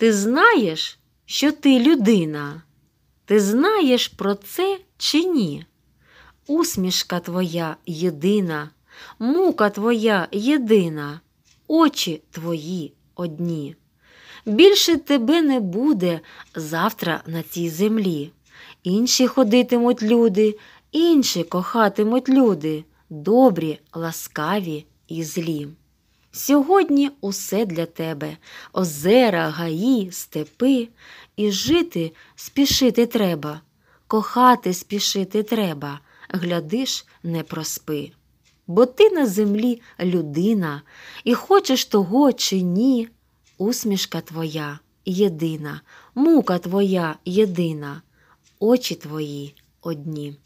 Ти знаєш, що ти людина? Ти знаєш про це чи ні? Усмішка твоя єдина, мука твоя єдина, очі твої одні. Більше тебе не буде завтра на цій землі. Інші ходитимуть люди, інші кохатимуть люди, добрі, ласкаві і злі. Сьогодні усе для тебе озера, гаї, степи, і жити спішити треба, кохати спішити треба, глядиш, не проспи. Бо ти на землі людина, і хочеш того чи ні, усмішка твоя єдина, мука твоя єдина, очі твої одні.